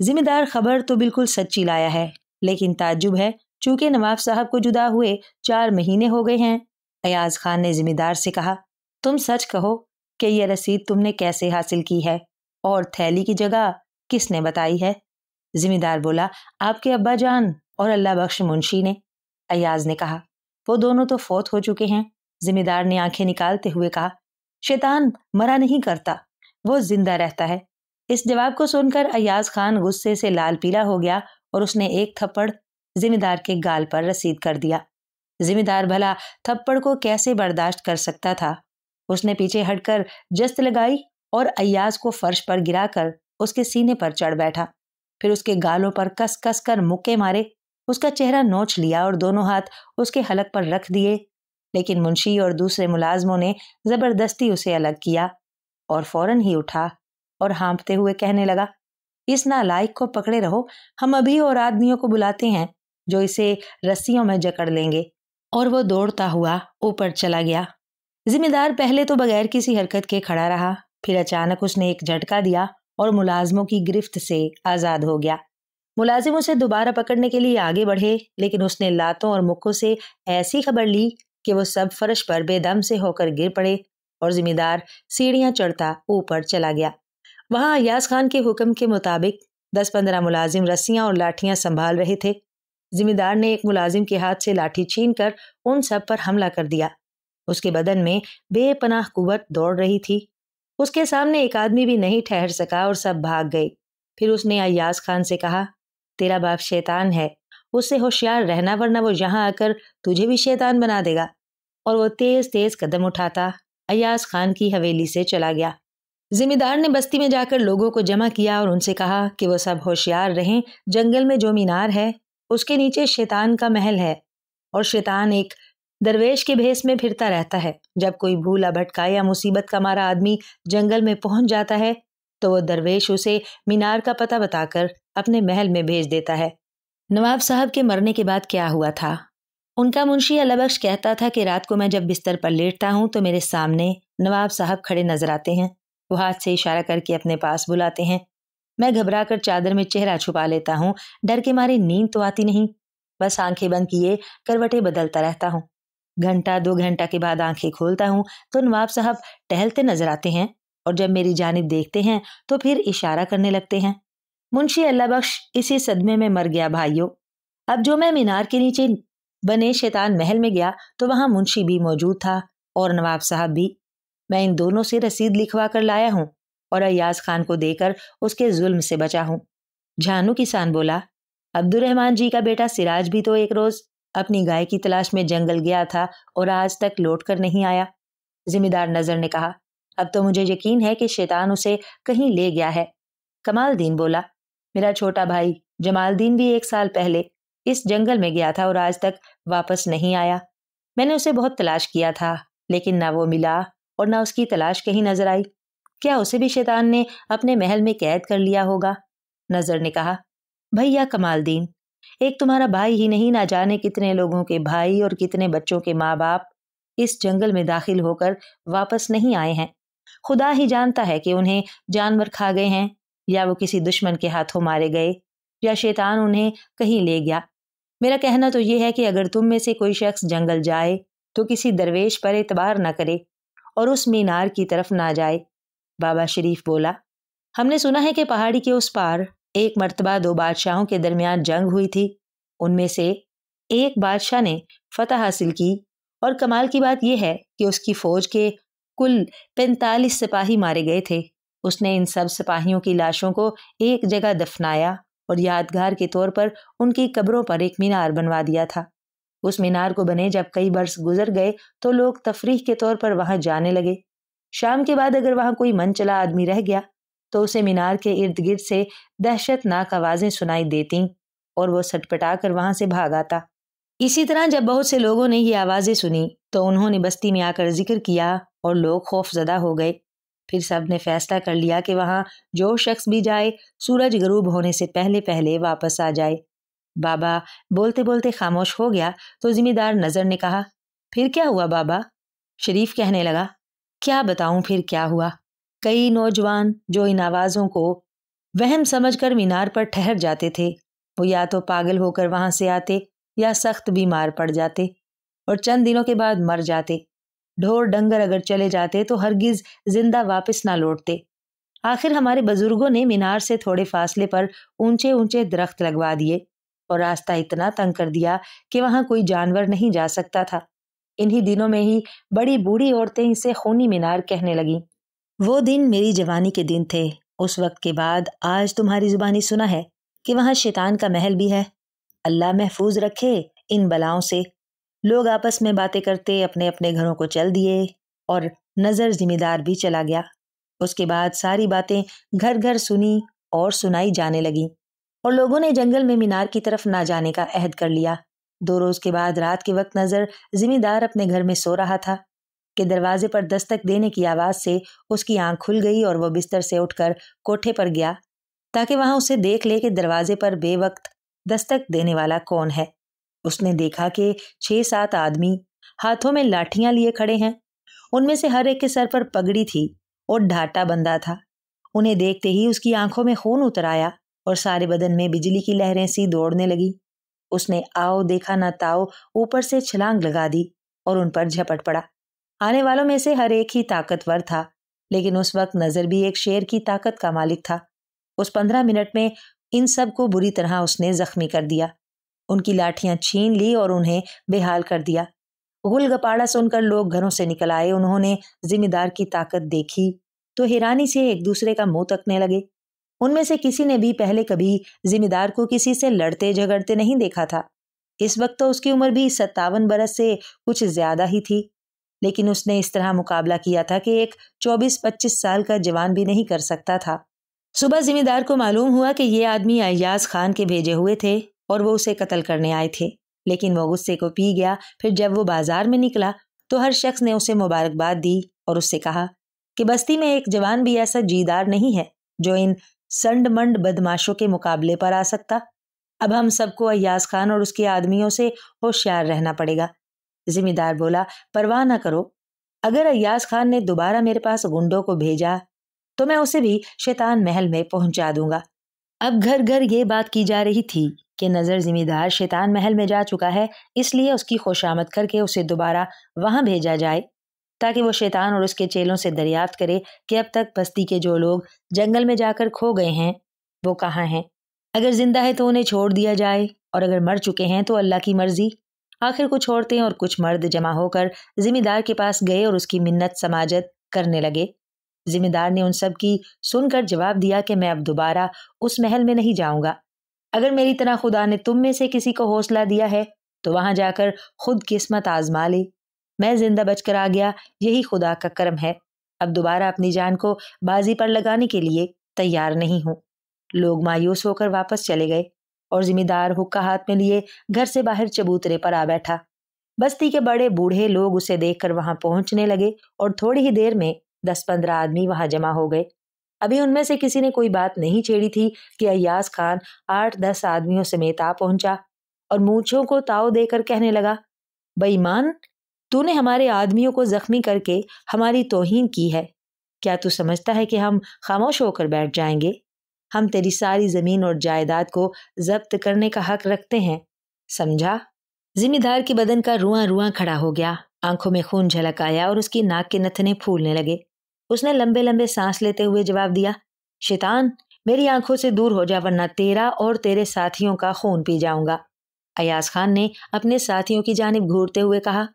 जिम्मेदार खबर तो बिल्कुल सच्ची लाया है लेकिन ताज्जुब है चूंकि नवाब साहब को जुदा हुए चार महीने हो गए हैं अयाज खान ने जिम्मेदार से कहा तुम सच कहो कि यह रसीद तुमने कैसे हासिल की है और थैली की जगह किसने बताई है जिम्मेदार बोला आपके अब्बा जान और अल्लाह बख्श मुंशी ने अयाज ने कहा वो दोनों तो फौत हो चुके हैं जिम्मेदार ने आंखें निकालते हुए कहा शैतान मरा नहीं करता वो जिंदा रहता है इस जवाब को सुनकर अयाज खान गुस्से से लाल पीला हो गया और उसने एक थप्पड़ जिम्मेदार के गाल पर रसीद कर दिया जिम्मेदार भला थप्पड़ को कैसे बर्दाश्त कर सकता था उसने पीछे हटकर जस्त लगाई और अयाज को फर्श पर गिराकर उसके सीने पर चढ़ बैठा फिर उसके गालों पर कस कस कर मुक्के मारे उसका चेहरा नोच लिया और दोनों हाथ उसके हलक पर रख दिए लेकिन मुंशी और दूसरे मुलाजमों ने ज़बरदस्ती उसे अलग किया और फौरन ही उठा और हांपते हुए कहने लगा इस नालायक को पकड़े रहो हम अभी और आदमियों को बुलाते हैं जो इसे रस्सियों में जकड़ लेंगे और वो दौड़ता हुआ ऊपर चला गया जिम्मेदार पहले तो बगैर किसी हरकत के खड़ा रहा फिर अचानक उसने एक झटका दिया और मुलाजमों की गिरफ्त से आज़ाद हो गया मुलाजिम उसे दोबारा पकड़ने के लिए आगे बढ़े लेकिन उसने लातों और मुक्कों से ऐसी खबर ली कि वो सब फर्श पर बेदम से होकर गिर पड़े और जिम्मेदार सीढ़ियां चढ़ता ऊपर चला गया वहां अयाज खान के हुक्म के मुताबिक दस पंद्रह मुलाजिम रस्सियां और लाठियां संभाल रहे थे जिम्मेदार ने एक मुलाजिम के हाथ से लाठी छीन कर उन सब पर हमला कर दिया उसके बदन में बेपनाह कुवत दौड़ रही थी उसके सामने एक आदमी भी नहीं ठहर सका और सब भाग गए फिर उसने अयाज खान से कहा तेरा बाप शैतान है उससे होशियार रहना वरना वो यहाँ आकर तुझे भी शैतान बना देगा और वो तेज तेज कदम उठाता अयाज खान की हवेली से चला गया जिम्मेदार ने बस्ती में जाकर लोगों को जमा किया और उनसे कहा कि वो सब होशियार रहें जंगल में जो मीनार है उसके नीचे शैतान का महल है और शैतान एक दरवेश के भेस में फिरता रहता है जब कोई भूला भटका या मुसीबत का मारा आदमी जंगल में पहुंच जाता है तो वो दरवेश उसे मीनार का पता बताकर अपने महल में भेज देता है नवाब साहब के मरने के बाद क्या हुआ था उनका मुंशी अलबख्श कहता था कि रात को मैं जब बिस्तर पर लेटता हूँ तो मेरे सामने नवाब साहब खड़े नजर आते हैं वो हाथ से इशारा करके अपने पास बुलाते हैं मैं घबरा कर चादर में चेहरा छुपा लेता हूँ डर के मारे नींद तो आती नहीं बस आंखें बंद किए करवटे बदलता रहता हूँ घंटा दो घंटा के बाद आंखें खोलता हूँ तो नवाब साहब टहलते नजर आते हैं और जब मेरी जानब देखते हैं तो फिर इशारा करने लगते हैं मुंशी अल्लाबख्श इसी सदमे में मर गया भाइयों अब जो मैं मीनार के नीचे बने शैतान महल में गया तो वहां मुंशी भी मौजूद था और नवाब साहब भी मैं इन दोनों से रसीद लिखवा कर लाया हूँ और अयाज खान को देकर उसके जुल्म से बचा हूँ झानू किसान बोला अब्दुलरहमान जी का बेटा सिराज भी तो एक रोज़ अपनी गाय की तलाश में जंगल गया था और आज तक लौट कर नहीं आया जिम्मेदार नज़र ने कहा अब तो मुझे यकीन है कि शैतान उसे कहीं ले गया है कमाल दीन बोला मेरा छोटा भाई जमालदीन भी एक साल पहले इस जंगल में गया था और आज तक वापस नहीं आया मैंने उसे बहुत तलाश किया था लेकिन ना वो मिला और ना उसकी तलाश कहीं नजर आई क्या उसे भी शैतान ने अपने महल में कैद कर लिया होगा नजर ने कहा भैया कमालदीन एक तुम्हारा भाई ही नहीं ना जाने कितने लोगों के भाई और कितने बच्चों के माँ बाप इस जंगल में दाखिल होकर वापस नहीं आए हैं खुदा ही जानता है कि उन्हें जानवर खा गए हैं या वो किसी दुश्मन के हाथों मारे गए या शैतान उन्हें कहीं ले गया मेरा कहना तो यह है कि अगर तुम में से कोई शख्स जंगल जाए तो किसी दरवेश पर एतबार न करे और उस मीनार की तरफ ना जाए बाबा शरीफ बोला हमने सुना है कि पहाड़ी के उस पार एक मरतबा दो बादशाहों के दरमियान जंग हुई थी उनमें से एक बादशाह ने फतह हासिल की और कमाल की बात यह है कि उसकी फ़ौज के कुल पैंतालीस सिपाही मारे गए थे उसने इन सब सिपाहियों की लाशों को एक जगह दफनाया और यादगार के तौर पर उनकी कब्रों पर एक मीनार बनवा दिया था उस मीनार को बने जब कई बरस गुजर गए तो लोग तफरीह के तौर पर वहां जाने लगे शाम के बाद अगर वहां कोई मन चला आदमी रह गया तो उसे मीनार के इर्द गिर्द से दहशतनाक आवाज़ें सुनाई देती और वो सटपटा कर वहां से भाग आता इसी तरह जब बहुत से लोगों ने ये आवाज़ें सुनी तो उन्होंने बस्ती में आकर जिक्र किया और लोग खौफजदा हो गए फिर सब ने फैसला कर लिया कि वहाँ जो शख्स भी जाए सूरज गरूब होने से पहले पहले वापस आ जाए बाबा बोलते बोलते खामोश हो गया तो जिम्मेदार नज़र ने कहा फिर क्या हुआ बाबा शरीफ कहने लगा क्या बताऊं फिर क्या हुआ कई नौजवान जो इन आवाज़ों को वहम समझकर मीनार पर ठहर जाते थे वो या तो पागल होकर वहां से आते या सख्त बीमार पड़ जाते और चंद दिनों के बाद मर जाते ढोर डंगर अगर चले जाते तो हरगिज जिंदा वापस ना लौटते आखिर हमारे बुजुर्गों ने मीनार से थोड़े फासले पर ऊंचे ऊंचे दरख्त लगवा दिए और रास्ता इतना तंग कर दिया कि वहां कोई जानवर नहीं जा सकता था इन्हीं दिनों में ही बड़ी बूढ़ी औरतें इसे खूनी मीनार कहने लगीं वो दिन मेरी जवानी के दिन थे उस वक्त के बाद आज तुम्हारी जुबानी सुना है कि वहां शैतान का महल भी है अल्लाह महफूज रखे इन बलाओं से लोग आपस में बातें करते अपने अपने घरों को चल दिए और नज़र जिम्मेदार भी चला गया उसके बाद सारी बातें घर घर सुनी और सुनाई जाने लगी और लोगों ने जंगल में मीनार की तरफ ना जाने का अहद कर लिया दो रोज के बाद रात के वक्त नज़र जिम्मेदार अपने घर में सो रहा था कि दरवाजे पर दस्तक देने की आवाज़ से उसकी आंख खुल गई और वह बिस्तर से उठकर कोठे पर गया ताकि वहां उसे देख ले कि दरवाजे पर बेवक्त दस्तक देने वाला कौन है उसने देखा कि छह सात आदमी हाथों में लाठियां लिए खड़े हैं उनमें से हर एक के सर पर पगड़ी थी और ढाटा बंधा था उन्हें देखते ही उसकी आंखों में खून उतर आया और सारे बदन में बिजली की लहरें सी दौड़ने लगी उसने आओ देखा ना ताओ ऊपर से छलांग लगा दी और उन पर झपट पड़ा आने वालों में से हर एक ही ताकतवर था लेकिन उस वक्त नज़र भी एक शेर की ताकत का मालिक था उस पंद्रह मिनट में इन सब को बुरी तरह उसने जख्मी कर दिया उनकी लाठियां छीन ली और उन्हें बेहाल कर दिया गुलगपाड़ा सुनकर लोग घरों से निकल आए उन्होंने जिम्मेदार की ताकत देखी तो हैरानी से एक दूसरे का मुंह तकने लगे उनमें से किसी ने भी पहले कभी जिम्मेदार को किसी से लड़ते झगड़ते नहीं देखा था इस वक्त तो उसकी उम्र भी सत्तावन बरस से कुछ ज्यादा ही थी लेकिन उसने इस तरह मुकाबला किया था कि एक 24-25 साल का जवान भी नहीं कर सकता था सुबह जिम्मेदार को मालूम हुआ कि ये आदमी अयाज खान के भेजे हुए थे और वो उसे कत्ल करने आए थे लेकिन वो गुस्से को पी गया फिर जब वो बाजार में निकला तो हर शख्स ने उसे मुबारकबाद दी और उससे कहा कि बस्ती में एक जवान भी ऐसा जीदार नहीं है जो इन संडमंड बदमाशों के मुकाबले पर आ सकता अब हम सबको अयाज खान और उसके आदमियों से होशियार रहना पड़ेगा जिम्मेदार बोला परवाह ना करो अगर अयाज खान ने दोबारा मेरे पास गुंडों को भेजा तो मैं उसे भी शैतान महल में पहुंचा दूंगा अब घर घर ये बात की जा रही थी कि नज़र ज़िम्मेदार शैतान महल में जा चुका है इसलिए उसकी खुशामद करके उसे दोबारा वहाँ भेजा जाए ताकि वो शैतान और उसके चेलों से दरियाफ्त करे कि अब तक बस्ती के जो लोग जंगल में जाकर खो गए हैं वो कहाँ हैं अगर ज़िंदा है तो उन्हें छोड़ दिया जाए और अगर मर चुके हैं तो अल्लाह की मर्ज़ी आखिर कुछ औरतें और कुछ मर्द जमा होकर ज़िम्मेदार के पास गए और उसकी मिन्नत समाजत करने लगे ज़िम्मेदार ने उन सब की सुनकर जवाब दिया कि मैं अब दोबारा उस महल में नहीं जाऊँगा अगर मेरी तरह खुदा ने तुम में से किसी को हौसला दिया है तो वहां जाकर खुद किस्मत आजमा ली मैं जिंदा बचकर आ गया यही खुदा का कर्म है अब दोबारा अपनी जान को बाजी पर लगाने के लिए तैयार नहीं हूँ लोग मायूस होकर वापस चले गए और जिम्मेदार हुक्का हाथ में लिए घर से बाहर चबूतरे पर आ बैठा बस्ती के बड़े बूढ़े लोग उसे देखकर वहां पहुंचने लगे और थोड़ी ही देर में दस पंद्रह आदमी वहां जमा हो गए अभी उनमें से किसी ने कोई बात नहीं छेड़ी थी कि अयास खान आठ दस आदमियों समेत आ पहुंचा और मूछों को ताव देकर कहने लगा बईमान तूने हमारे आदमियों को जख्मी करके हमारी तोहीन की है क्या तू समझता है कि हम खामोश होकर बैठ जाएंगे हम तेरी सारी ज़मीन और जायदाद को जब्त करने का हक रखते हैं समझा जिम्मेदार के बदन का रुआ रुआ खड़ा हो गया आंखों में खून झलक आया और उसकी नाक के नथने फूलने लगे उसने लंबे लंबे सांस लेते हुए जवाब दिया शैतान मेरी आंखों से दूर हो जा वरना तेरा और तेरे साथियों का खून पी जाऊंगा अयाज खान ने अपने साथियों की जानब घूरते हुए कहा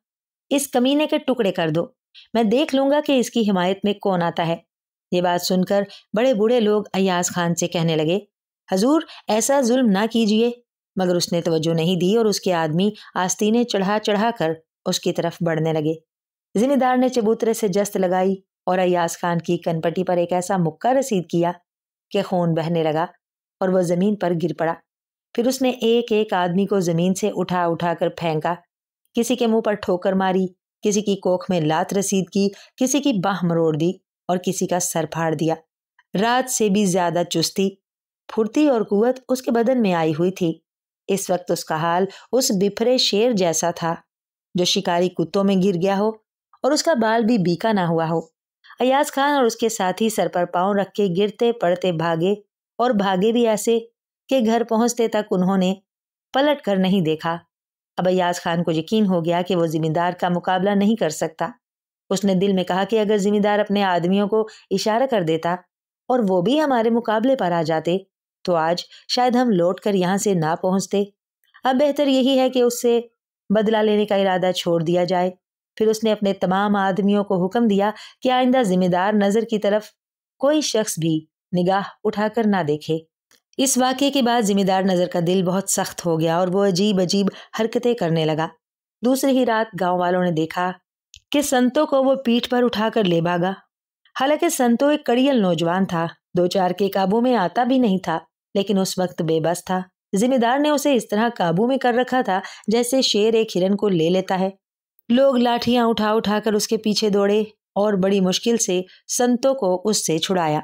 इस कमीने के टुकड़े कर दो मैं देख लूंगा कि इसकी हिमायत में कौन आता है ये बात सुनकर बड़े बूढ़े लोग अयाज खान से कहने लगे हजूर ऐसा जुल्म ना कीजिए मगर उसने तवज्जो नहीं दी और उसके आदमी आस्तीने चढ़ा चढ़ा कर उसकी तरफ बढ़ने लगे जिम्मेदार ने चबूतरे से जस्त लगाई और अयाज खान की कनपट्टी पर एक ऐसा मुक्का रसीद किया कि खून बहने लगा और वह ज़मीन पर गिर पड़ा फिर उसने एक एक आदमी को ज़मीन से उठा उठा कर फेंका किसी के मुंह पर ठोकर मारी किसी की कोख में लात रसीद की किसी की बाह मरोड़ दी और किसी का सर फाड़ दिया रात से भी ज़्यादा चुस्ती फुर्ती और कुवत उसके बदन में आई हुई थी इस वक्त उसका हाल उस बिफरे शेर जैसा था जो शिकारी कुत्तों में गिर गया हो और उसका बाल भी बीका ना हुआ हो अयाज खान और उसके साथी सर पर पांव रख के गिरते पड़ते भागे और भागे भी ऐसे कि घर पहुंचते तक उन्होंने पलट कर नहीं देखा अब अयाज खान को यकीन हो गया कि वो जिम्मेदार का मुकाबला नहीं कर सकता उसने दिल में कहा कि अगर जिम्मेदार अपने आदमियों को इशारा कर देता और वो भी हमारे मुकाबले पर आ जाते तो आज शायद हम लौट कर यहाँ से ना पहुंचते अब बेहतर यही है कि उससे बदला लेने का इरादा छोड़ दिया जाए फिर उसने अपने तमाम आदमियों को हुक्म दिया कि आइंदा जिम्मेदार नज़र की तरफ कोई शख्स भी निगाह उठाकर ना देखे इस वाक्य के बाद जिम्मेदार नज़र का दिल बहुत सख्त हो गया और वो अजीब अजीब हरकतें करने लगा दूसरी ही रात गांव वालों ने देखा कि संतों को वो पीठ पर उठाकर ले भागा हालांकि संतो एक कड़ियल नौजवान था दो चार के काबू में आता भी नहीं था लेकिन उस वक्त बेबस था जिम्मेदार ने उसे इस तरह काबू में कर रखा था जैसे शेर एक हिरन को ले लेता है लोग लाठियां उठा उठाकर उसके पीछे दौड़े और बड़ी मुश्किल से संतों को उससे छुड़ाया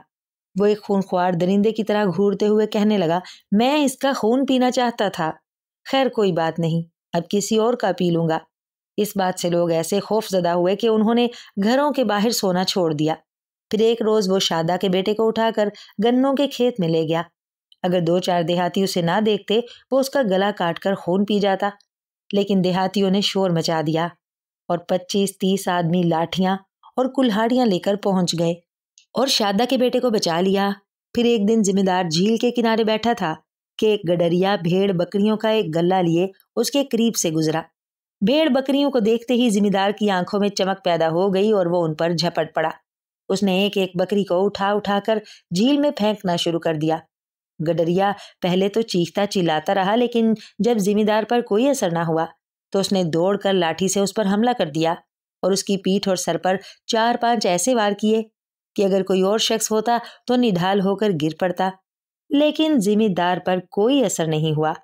वो एक खूनख्वार दरिंदे की तरह घूरते हुए कहने लगा मैं इसका खून पीना चाहता था खैर कोई बात नहीं अब किसी और का पी लूंगा इस बात से लोग ऐसे खौफजदा हुए कि उन्होंने घरों के बाहर सोना छोड़ दिया फिर एक रोज वो शादा के बेटे को उठाकर गन्नों के खेत में ले गया अगर दो चार देहाती उसे ना देखते वो उसका गला काट कर खून पी जाता लेकिन देहातियों ने शोर मचा दिया और पच्चीस तीस आदमी लाठियां और कुल्हाड़ियां लेकर पहुंच गए और शादा के बेटे को बचा लिया फिर एक दिन जिम्मेदार झील के किनारे बैठा था कि एक गडरिया भेड़ बकरियों का एक गला लिए उसके करीब से गुजरा भेड़ बकरियों को देखते ही जिम्मेदार की आंखों में चमक पैदा हो गई और वो उन पर झपट पड़ा उसने एक एक बकरी को उठा उठाकर झील में फेंकना शुरू कर दिया गडरिया पहले तो चीखता चिल्लाता रहा लेकिन जब जिम्मेदार पर कोई असर ना हुआ तो उसने दौड़कर लाठी से उस पर हमला कर दिया और उसकी पीठ और सर पर चार पांच ऐसे वार किए कि अगर कोई और शख्स होता तो निढाल होकर गिर पड़ता लेकिन जिम्मेदार पर कोई असर नहीं हुआ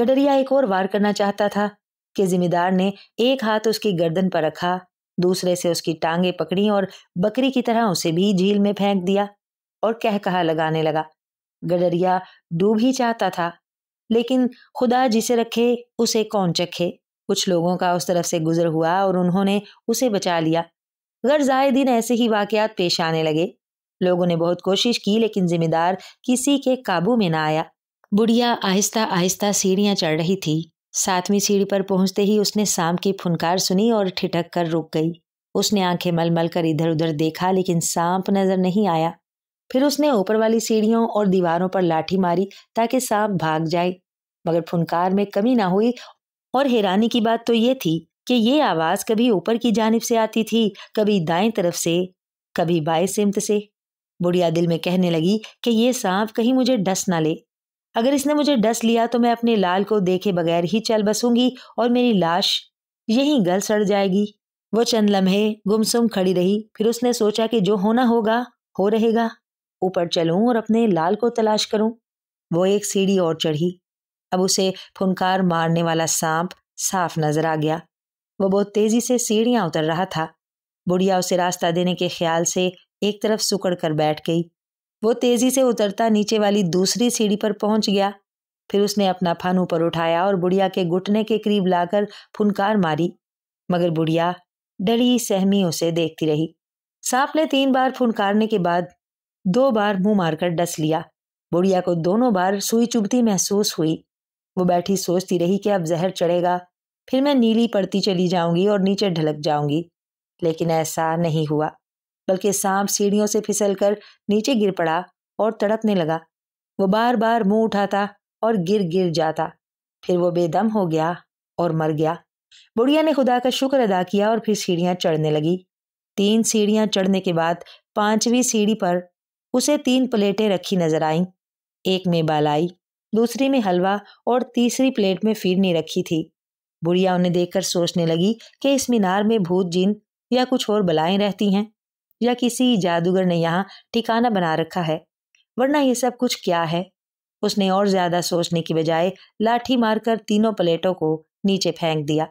गडरिया एक और वार करना चाहता था कि जिम्मेदार ने एक हाथ उसकी गर्दन पर रखा दूसरे से उसकी टांगे पकड़ी और बकरी की तरह उसे भी झील में फेंक दिया और कह कहा लगाने लगा गडरिया डूब ही चाहता था लेकिन खुदा जिसे रखे उसे कौन चखे कुछ लोगों का उस तरफ से गुजर हुआ और उन्होंने उसे बचा लिया गर जाए दिन ऐसे ही वाकयात पेश आने लगे लोगों ने बहुत कोशिश की लेकिन जिम्मेदार किसी के काबू में ना आया बुढ़िया आहिस्ता आहिस्ता सीढ़ियां चढ़ रही थी सातवीं सीढ़ी पर पहुंचते ही उसने सांप की फुनकार सुनी और ठिठक कर रुक गई उसने आंखें मलमल कर इधर उधर देखा लेकिन सांप नजर नहीं आया फिर उसने ऊपर वाली सीढ़ियों और दीवारों पर लाठी मारी ताकि सांप भाग जाए मगर फुनकार में कमी ना हुई और हैरानी की बात तो ये थी कि ये आवाज़ कभी ऊपर की जानब से आती थी कभी दाएं तरफ से कभी बाएं सिमत से बुढ़िया दिल में कहने लगी कि ये सांप कहीं मुझे डस ना ले अगर इसने मुझे डस लिया तो मैं अपने लाल को देखे बगैर ही चल बसूंगी और मेरी लाश यहीं गल सड़ जाएगी वो चंद लम्हे गुमसुम खड़ी रही फिर उसने सोचा कि जो होना होगा हो रहेगा ऊपर चलूं और अपने लाल को तलाश करूं वो एक सीढ़ी और चढ़ी अब उसे फुनकार मारने वाला सांप साफ नजर आ गया वो बहुत तेजी से सीढ़ियां उतर रहा था बुढ़िया उसे रास्ता देने के ख्याल से एक तरफ सुकड़ कर बैठ गई वो तेजी से उतरता नीचे वाली दूसरी सीढ़ी पर पहुंच गया फिर उसने अपना फन ऊपर उठाया और बुढ़िया के घुटने के करीब लाकर फुनकार मारी मगर बुढ़िया डरी सहमी उसे देखती रही सांप ने तीन बार फुनकारने के बाद दो बार मुंह मारकर डस लिया बुढ़िया को दोनों बार सुई चुभती महसूस हुई वो बैठी सोचती रही कि अब जहर चढ़ेगा फिर मैं नीली पड़ती चली जाऊंगी और नीचे ढलक जाऊंगी लेकिन ऐसा नहीं हुआ बल्कि सांप सीढ़ियों से फिसल कर नीचे गिर पड़ा और तड़पने लगा वो बार बार मुंह उठाता और गिर गिर जाता फिर वो बेदम हो गया और मर गया बुढ़िया ने खुदा का शुक्र अदा किया और फिर सीढ़ियां चढ़ने लगी तीन सीढ़ियां चढ़ने के बाद पांचवी सीढ़ी पर उसे तीन प्लेटें रखी नजर आईं एक में बालाई दूसरी में हलवा और तीसरी प्लेट में फिरनी रखी थी बुढ़िया उन्हें देखकर सोचने लगी कि इस मीनार में भूत जिन या कुछ और बलाएं रहती हैं या किसी जादूगर ने यहाँ ठिकाना बना रखा है वरना ये सब कुछ क्या है उसने और ज्यादा सोचने की बजाय लाठी मारकर तीनों प्लेटों को नीचे फेंक दिया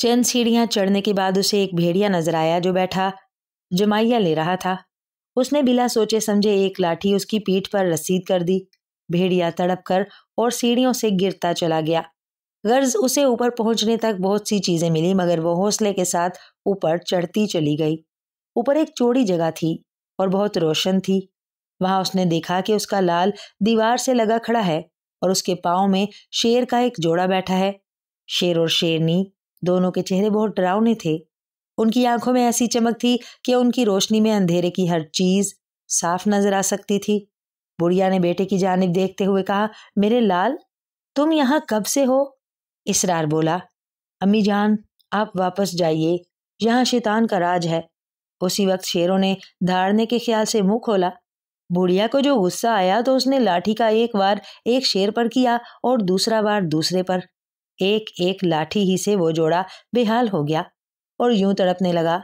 चंद सीढ़ियां चढ़ने के बाद उसे एक भेड़िया नजर आया जो बैठा जमाइया ले रहा था उसने बिना सोचे समझे एक लाठी उसकी पीठ पर रसीद कर दी भेड़िया तड़प कर और सीढ़ियों से गिरता चला गया गर्ज उसे ऊपर पहुंचने तक बहुत सी चीजें मिली मगर वो हौसले के साथ ऊपर चढ़ती चली गई ऊपर एक चौड़ी जगह थी और बहुत रोशन थी वहां उसने देखा कि उसका लाल दीवार से लगा खड़ा है और उसके पाँव में शेर का एक जोड़ा बैठा है शेर और शेरनी दोनों के चेहरे बहुत डरावने थे उनकी आंखों में ऐसी चमक थी कि उनकी रोशनी में अंधेरे की हर चीज साफ नजर आ सकती थी बुढ़िया ने बेटे की जानब देखते हुए कहा मेरे लाल तुम यहाँ कब से हो इसरार बोला अम्मी जान आप वापस जाइए यहाँ शैतान का राज है उसी वक्त शेरों ने धारने के ख्याल से मुंह खोला बुढ़िया को जो गुस्सा आया तो उसने लाठी का एक बार एक शेर पर किया और दूसरा बार दूसरे पर एक एक लाठी ही से वो जोड़ा बेहाल हो गया और यूं तड़पने लगा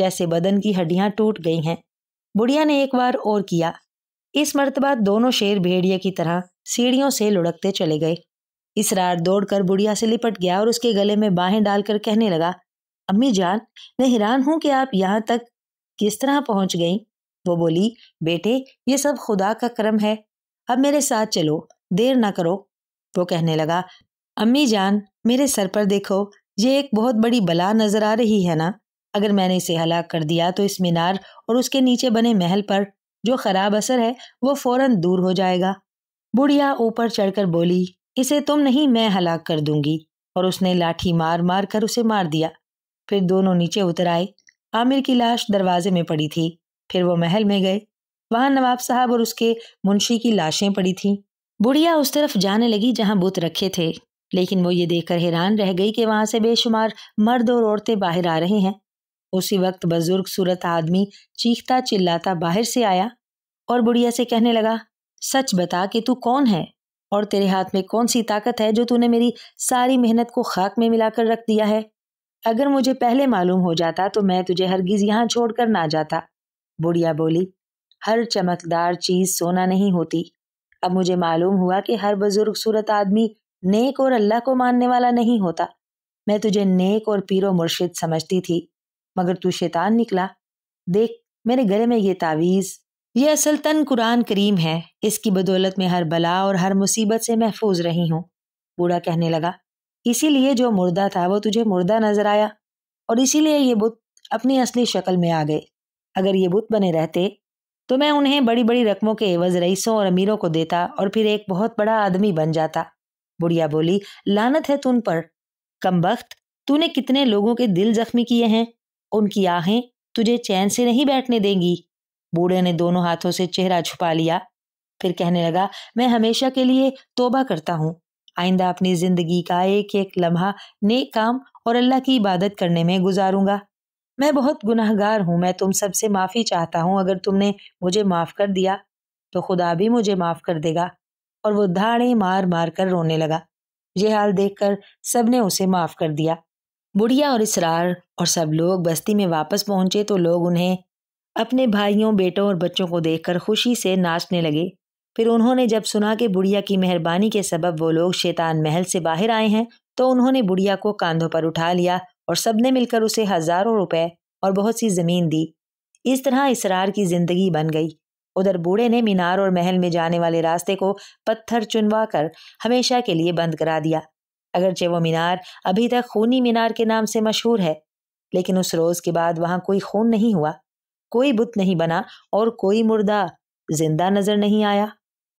जैसे बदन की हड्डियां टूट गई हैं बुढ़िया ने एक बार और किया इस मरतबा दोनों शेर भेड़िए की तरह सीढ़ियों से लुढ़कते चले गए इसरार दौड़कर बुढ़िया से लिपट गया और उसके गले में बाहें डालकर कहने लगा अम्मी जान मैं हैरान हूं कि आप यहाँ तक किस तरह पहुंच गई वो बोली बेटे ये सब खुदा का क्रम है अब मेरे साथ चलो देर ना करो वो कहने लगा अम्मी जान मेरे सर पर देखो ये एक बहुत बड़ी बला नजर आ रही है ना अगर मैंने इसे हलाक कर दिया तो इस मीनार और उसके नीचे बने महल पर जो खराब असर है वो फौरन दूर हो जाएगा बुढ़िया ऊपर चढ़कर बोली इसे तुम नहीं मैं हलाक कर दूंगी और उसने लाठी मार मार कर उसे मार दिया फिर दोनों नीचे उतर आए आमिर की लाश दरवाजे में पड़ी थी फिर वो महल में गए वहां नवाब साहब और उसके मुंशी की लाशें पड़ी थीं बुढ़िया उस तरफ जाने लगी जहां बुत रखे थे लेकिन वो ये देखकर हैरान रह गई कि वहां से बेशुमार मर्द और औरतें बाहर आ रहे हैं उसी वक्त बुजुर्ग सूरत आदमी चीखता चिल्लाता बाहर से आया और बुढ़िया से कहने लगा सच बता कि तू कौन है और तेरे हाथ में कौन सी ताकत है जो तूने मेरी सारी मेहनत को खाक में मिलाकर रख दिया है अगर मुझे पहले मालूम हो जाता तो मैं तुझे हरगिज यहाँ छोड़कर ना जाता बुढ़िया बोली हर चमकदार चीज सोना नहीं होती अब मुझे मालूम हुआ कि हर बुजुर्ग सूरत आदमी नेक और अल्लाह को मानने वाला नहीं होता मैं तुझे नेक और पीरो मुर्शिद समझती थी मगर तू शैतान निकला देख मेरे गले में ये तावीज़ ये असल तन कुरान करीम है इसकी बदौलत में हर बला और हर मुसीबत से महफूज रही हूँ बूढ़ा कहने लगा इसीलिए जो मुर्दा था वो तुझे मुर्दा नजर आया और इसीलिए ये बुत अपनी असली शक्ल में आ गए अगर ये बुत बने रहते तो मैं उन्हें बड़ी बड़ी रकमों के एवज रईसों और अमीरों को देता और फिर एक बहुत बड़ा आदमी बन जाता बुढ़िया बोली लानत है तुम पर कम वक्त तूने कितने लोगों के दिल जख्मी किए हैं उनकी आहें तुझे चैन से नहीं बैठने देंगी बूढ़े ने दोनों हाथों से चेहरा छुपा लिया फिर कहने लगा मैं हमेशा के लिए तोबा करता हूँ आइंदा अपनी ज़िंदगी का एक एक लम्हा नेक काम और अल्लाह की इबादत करने में गुजारूंगा मैं बहुत गुनाहगार हूँ मैं तुम सबसे माफ़ी चाहता हूँ अगर तुमने मुझे माफ़ कर दिया तो खुदा भी मुझे माफ़ कर देगा और वो धाड़े मार मार कर रोने लगा यह हाल देखकर सबने उसे माफ़ कर दिया बुढ़िया और इसरार और सब लोग बस्ती में वापस पहुंचे तो लोग उन्हें अपने भाइयों बेटों और बच्चों को देखकर खुशी से नाचने लगे फिर उन्होंने जब सुना कि बुढ़िया की मेहरबानी के सबब वो लोग शैतान महल से बाहर आए हैं तो उन्होंने बुढ़िया को कांधों पर उठा लिया और सबने मिलकर उसे हजारों रुपए और बहुत सी जमीन दी इस तरह इसरार की जिंदगी बन गई उधर बूढ़े ने मीनार और महल में जाने वाले रास्ते को पत्थर चुनवा कर हमेशा के लिए बंद करा दिया अगरचे वो मीनार अभी तक खूनी मीनार के नाम से मशहूर है लेकिन उस रोज़ के बाद वहां कोई खून नहीं हुआ कोई बुत नहीं बना और कोई मुर्दा जिंदा नज़र नहीं आया